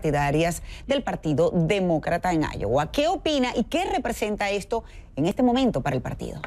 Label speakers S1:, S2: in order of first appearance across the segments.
S1: partidarias del Partido Demócrata en Iowa. ¿Qué opina y qué representa esto en este momento para el partido?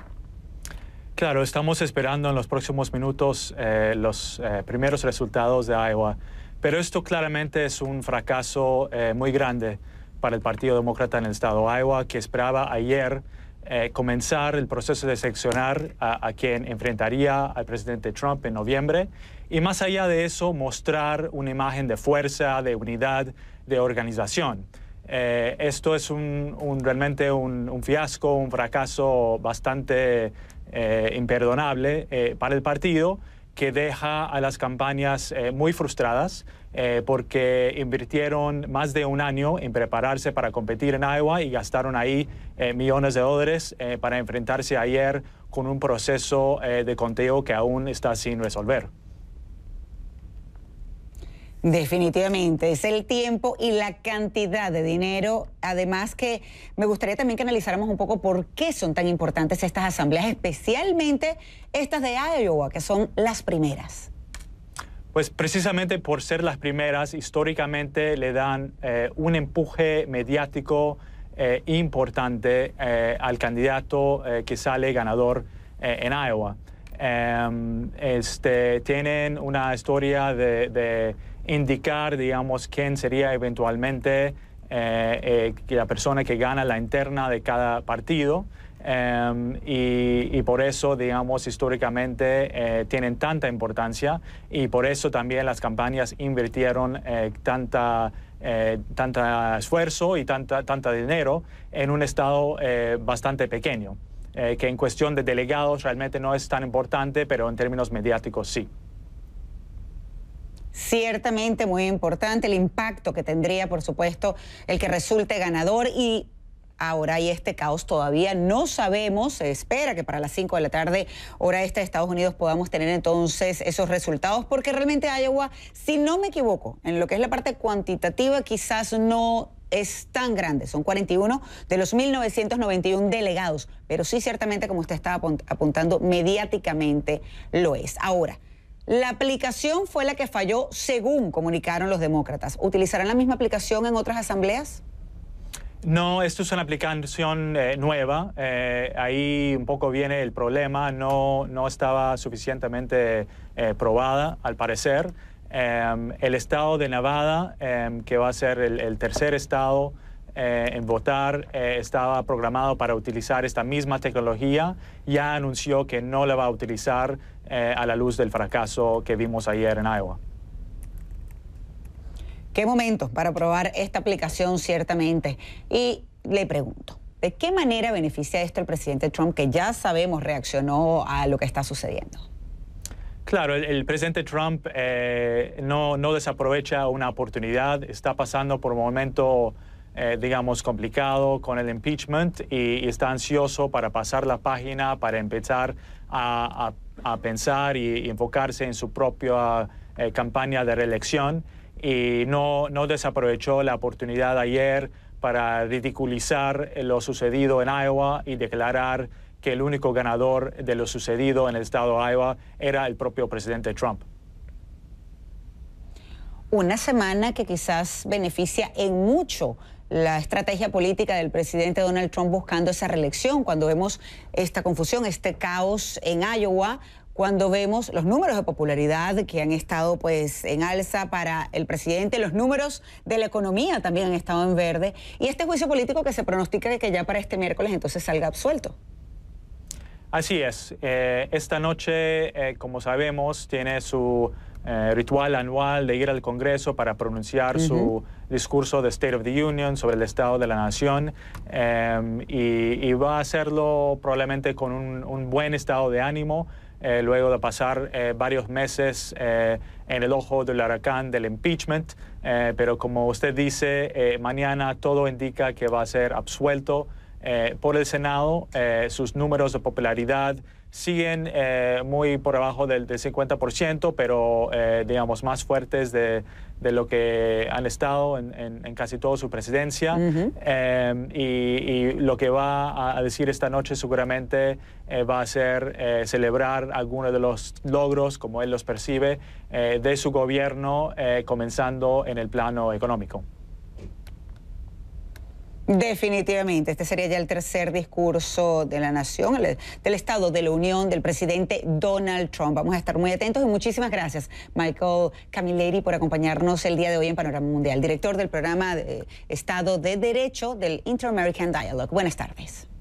S2: Claro, estamos esperando en los próximos minutos eh, los eh, primeros resultados de Iowa, pero esto claramente es un fracaso eh, muy grande para el Partido Demócrata en el estado de Iowa, que esperaba ayer eh, comenzar el proceso de seleccionar a, quien enfrentaría al presidente Trump en noviembre y más allá de eso mostrar una imagen de fuerza, de unidad, de organización. Eh, esto es realmente un, fiasco, un fracaso bastante eh, imperdonable para el partido que deja a las campañas eh, muy frustradas eh, porque invirtieron más de un año en prepararse para competir en Iowa y gastaron ahí eh, millones de dólares para enfrentarse ayer con un proceso de conteo que aún está sin resolver.
S1: Definitivamente, es el tiempo y la cantidad de dinero. Además que me gustaría también que analizáramos un poco por qué son tan importantes estas asambleas, especialmente estas de Iowa, que son las primeras.
S2: Pues precisamente por ser las primeras, históricamente le dan eh, un empuje mediático eh, importante eh, al candidato que sale ganador en Iowa. Em, este, tienen una historia de indicar, digamos, quién sería eventualmente eh, eh, la persona que gana la interna de cada partido. Em, y, por eso, digamos, históricamente eh, tienen tanta importancia y por eso también las campañas invirtieron tanta, esfuerzo y tanta, tanta dinero en un estado bastante pequeño, que en cuestión de delegados realmente no es tan importante, pero en términos mediáticos sí
S1: ciertamente muy importante, el impacto que tendría, por supuesto, el que resulte ganador y ahora hay este caos todavía. No sabemos, se espera que para las 5 de la tarde, hora esta de Estados Unidos, podamos tener entonces esos resultados, porque realmente Iowa, si no me equivoco, en lo que es la parte cuantitativa, quizás no es tan grande, son 41 de los 1.991 delegados, pero sí ciertamente, como usted estaba apuntando, mediáticamente lo es. Ahora, la aplicación fue la que falló, según comunicaron los demócratas. ¿Utilizarán la misma aplicación en otras asambleas?
S2: No, esto es una aplicación eh, nueva. Eh, ahí un poco viene el problema. No, estaba suficientemente eh, probada, al parecer. el estado de Nevada, que va a ser el tercer estado eh, en votar eh, estaba programado para utilizar esta misma tecnología, ya anunció que no la va a utilizar eh, a la luz del fracaso que vimos ayer en Iowa.
S1: Qué momento para probar esta aplicación, ciertamente. Y le pregunto, ¿de qué manera beneficia esto el presidente Trump, que ya sabemos reaccionó a lo que está sucediendo?
S2: Claro, el, presidente Trump no, no, desaprovecha una oportunidad, está pasando por un momento eh, digamos, complicado con el impeachment y, está ansioso para pasar la página, para empezar a, a, pensar y, enfocarse en su propia eh, campaña de reelección. Y no, no desaprovechó la oportunidad ayer para ridiculizar lo sucedido en Iowa y declarar que el único ganador de lo sucedido en el estado de Iowa era el propio presidente Trump
S1: una semana que quizás beneficia en mucho la estrategia política del presidente Donald Trump buscando esa reelección, cuando vemos esta confusión, este caos en Iowa, cuando vemos los números de popularidad que han estado pues en alza para el presidente, los números de la economía también han estado en verde y este juicio político que se pronostica de que ya para este miércoles entonces salga absuelto.
S2: Así es, eh, esta noche eh, como sabemos tiene su eh, ritual anual de ir al Congreso para pronunciar su discurso de State of the Union sobre el Estado de la Nación em, y, va a hacerlo probablemente con un, buen estado de ánimo. Eh, luego de pasar eh, varios meses en el ojo del huracán del impeachment. pero como usted dice, mañana todo indica que va a ser absuelto por el Senado. sus números de popularidad siguen eh, muy por abajo del, del 50%, pero eh, digamos más fuertes de, lo que han estado en, casi toda su presidencia. Em, y, y, lo que va a, decir esta noche seguramente eh, va a ser celebrar algunos de los logros, como él los percibe, de su gobierno, comenzando en el plano económico.
S1: Definitivamente, este sería ya el tercer discurso de la nación, del Estado, de la Unión, del presidente Donald Trump. Vamos a estar muy atentos y muchísimas gracias, Michael Camilleri, por acompañarnos el día de hoy en Panorama Mundial, director del programa Estado de Derecho del Inter-American Dialogue. Buenas tardes.